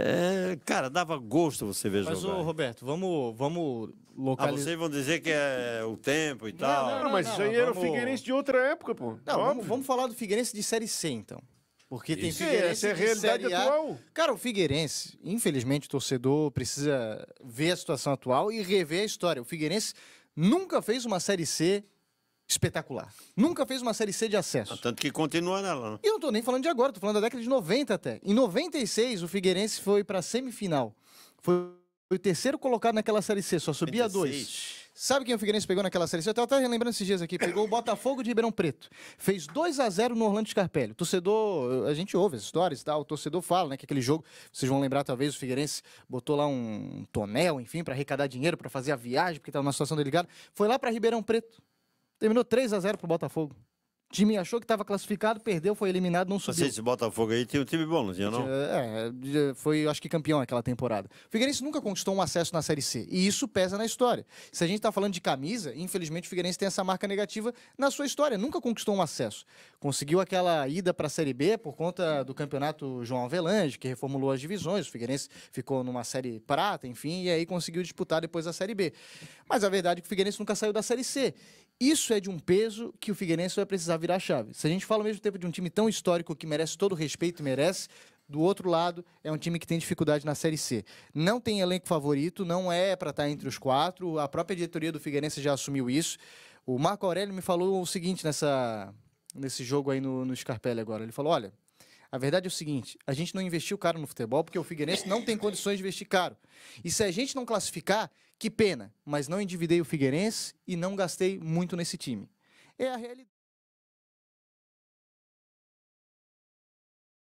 É, cara, dava gosto você ver mas, jogar. Mas, Roberto, vamos, vamos ah, localizar... Ah, vocês vão dizer que é o tempo e não, tal. Não, não, não mas isso aí era o Figueirense de outra época, pô. Não, vamos, vamos, falar do Figueirense de Série C, então. Porque isso tem é, Figueirense essa é a realidade atual. Cara, o Figueirense, infelizmente, o torcedor precisa ver a situação atual e rever a história. O Figueirense nunca fez uma Série C espetacular. Nunca fez uma Série C de acesso. Ah, tanto que continua nela, né? E eu não tô nem falando de agora, tô falando da década de 90 até. Em 96, o Figueirense foi pra semifinal. Foi o terceiro colocado naquela Série C, só subia dois. Sabe quem o Figueirense pegou naquela Série C? Eu tava até lembrando esses dias aqui. Pegou o Botafogo de Ribeirão Preto. Fez 2 a 0 no Orlando Scarpelli. torcedor, a gente ouve as histórias e tá? tal, o torcedor fala, né, que aquele jogo, vocês vão lembrar talvez, o Figueirense botou lá um tonel, enfim, para arrecadar dinheiro, para fazer a viagem, porque tava numa situação delicada. Foi lá para Ribeirão Preto Terminou 3 x 0 pro Botafogo time achou que estava classificado, perdeu, foi eliminado, não subiu. Mas esse Botafogo aí tem um time bom, não tinha não? É, é, é foi acho que campeão aquela temporada. O Figueirense nunca conquistou um acesso na Série C e isso pesa na história. Se a gente está falando de camisa, infelizmente o Figueirense tem essa marca negativa na sua história, nunca conquistou um acesso. Conseguiu aquela ida para a Série B por conta do campeonato João Avelange, que reformulou as divisões, o Figueirense ficou numa Série Prata, enfim, e aí conseguiu disputar depois a Série B. Mas a verdade é que o Figueirense nunca saiu da Série C. Isso é de um peso que o Figueirense vai precisar virar a chave. Se a gente fala ao mesmo tempo de um time tão histórico que merece todo o respeito, merece, do outro lado, é um time que tem dificuldade na Série C. Não tem elenco favorito, não é para estar tá entre os quatro. A própria diretoria do Figueirense já assumiu isso. O Marco Aurélio me falou o seguinte nessa, nesse jogo aí no, no Scarpelli agora. Ele falou: olha, a verdade é o seguinte: a gente não investiu caro no futebol porque o Figueirense não tem condições de investir caro. E se a gente não classificar, que pena. Mas não endividei o Figueirense e não gastei muito nesse time. É a realidade.